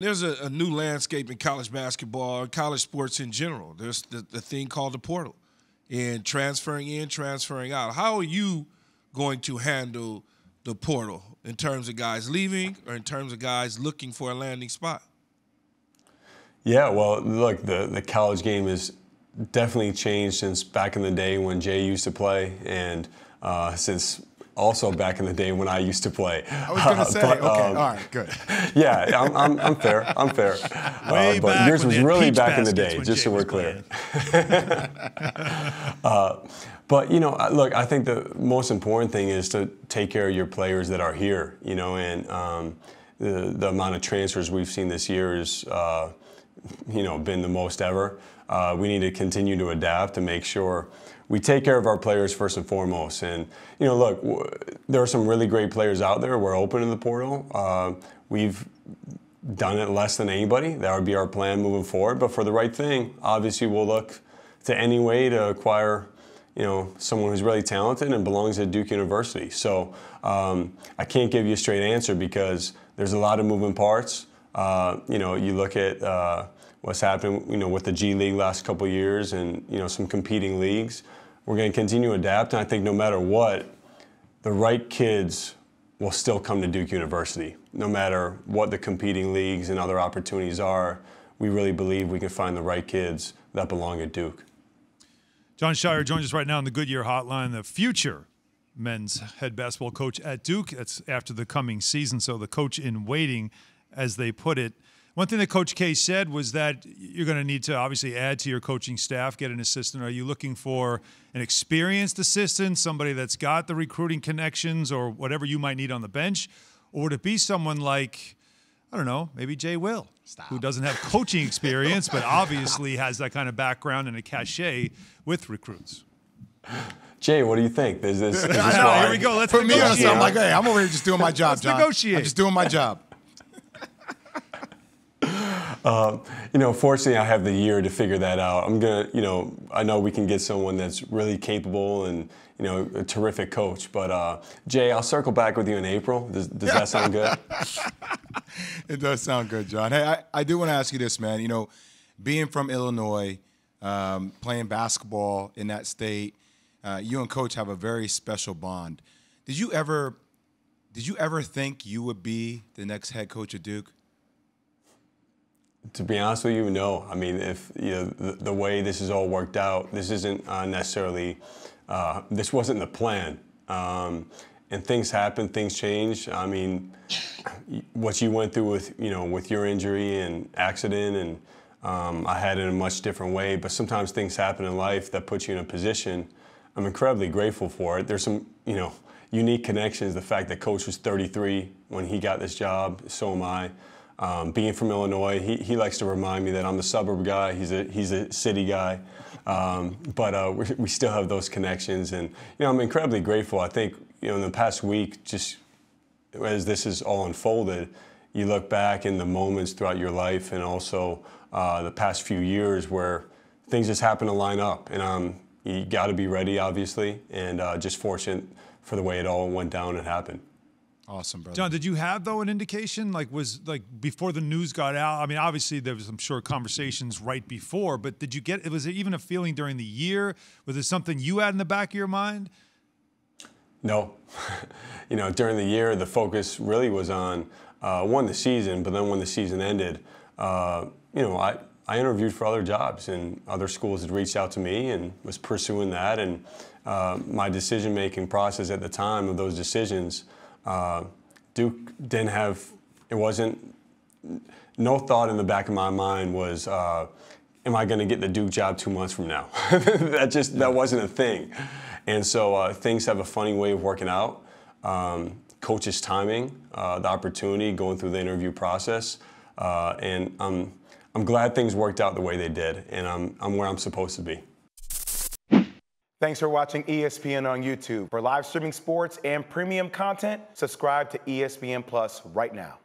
There's a, a, new landscape in college basketball, college sports in general. There's the, the thing called the portal and transferring in, transferring out. How are you going to handle the portal in terms of guys leaving or in terms of guys looking for a landing spot? Yeah, well, look, the, the college game has definitely changed since back in the day when Jay used to play and uh, since also back in the day when I used to play. I was going to uh, say, but, okay, um, all right, good. yeah, I'm, I'm, I'm fair, I'm fair. Uh, but yours was really back in the day, just Jay so we're clear. uh, but you know, look, I think the most important thing is to take care of your players that are here. You know, and um, the, the amount of transfers we've seen this year is uh, you know, been the most ever. Uh, we need to continue to adapt to make sure we take care of our players first and foremost. And you know, look, w- there are some really great players out there. We're open in the portal. Uh, we've done it less than anybody. That would be our plan moving forward. But for the right thing, obviously, we'll look to any way to acquire. You know, someone who's really talented and belongs at Duke University. So um, I can't give you a straight answer because there's a lot of moving parts. Uh, you know, you look at uh, what's happened, you know, with the G League last couple years and, you know, some competing leagues. We're going to continue to adapt, and I think no matter what, the right kids will still come to Duke University. No matter what the competing leagues and other opportunities are, we really believe we can find the right kids that belong at Duke. John Shire joins us right now on the Goodyear Hotline, the future men's head basketball coach at Duke. That's after the coming season, so the coach in waiting as they put it. One thing that Coach K said was that you're going to need to obviously add to your coaching staff, get an assistant. Are you looking for an experienced assistant, somebody that's got the recruiting connections or whatever you might need on the bench? Or would it be someone like, I don't know, maybe Jay Will, Stop. who doesn't have coaching experience, but obviously has that kind of background and a cachet with recruits? Jay, what do you think? Is this, is this I here we go. Let's put me on. I'm like, hey, I'm over here just doing my job. Let's John. negotiate. I'm just doing my job um, you know, fortunately, I have the year to figure that out. I'm gonna, you know, I know we can get someone that's really capable and you know a terrific coach. But uh, Jay, I'll circle back with you in April. Does, does that sound good? it does sound good, John. Hey, I, I do want to ask you this, man. You know, being from Illinois, um, playing basketball in that state, uh, you and Coach have a very special bond. Did you ever? Did you ever think you would be the next head coach of Duke? To be honest with you, no. I mean, if you know, the, the way this is all worked out, this isn't uh, necessarily, uh, this wasn't the plan. Um, and things happen, things change. I mean, what you went through with, you know, with your injury and accident and um, I had it in a much different way, but sometimes things happen in life that put you in a position. I'm incredibly grateful for it. There's some, you know, unique connections. The fact that coach was 33 when he got this job, so am I. Um, being from Illinois, he, he likes to remind me that I'm the suburb guy. He's a he's a city guy, um, but uh, we, we still have those connections, and you know I'm incredibly grateful. I think you know in the past week, just as this is all unfolded, you look back in the moments throughout your life, and also uh, the past few years where things just happen to line up, and um, you got to be ready, obviously, and uh, just fortunate for the way it all went down and happened. Awesome, brother. John, did you have though an indication? Like, was like before the news got out? I mean, obviously there was, I'm sure, conversations right before, but did you get? Was it even a feeling during the year? Was it something you had in the back of your mind? No, you know, during the year the focus really was on uh, one the season, but then when the season ended, uh, you know, I I interviewed for other jobs and other schools had reached out to me and was pursuing that, and uh, my decision making process at the time of those decisions. Uh, Duke didn't have, it wasn't, no thought in the back of my mind was, uh, am I going to get the Duke job two months from now? that just, that wasn't a thing. And so uh, things have a funny way of working out. Um, coach's timing, uh, the opportunity, going through the interview process. Uh, and I'm, I'm glad things worked out the way they did, and I'm, I'm where I'm supposed to be. Thanks for watching ESPN on YouTube. For live streaming sports and premium content, subscribe to ESPN Plus right now.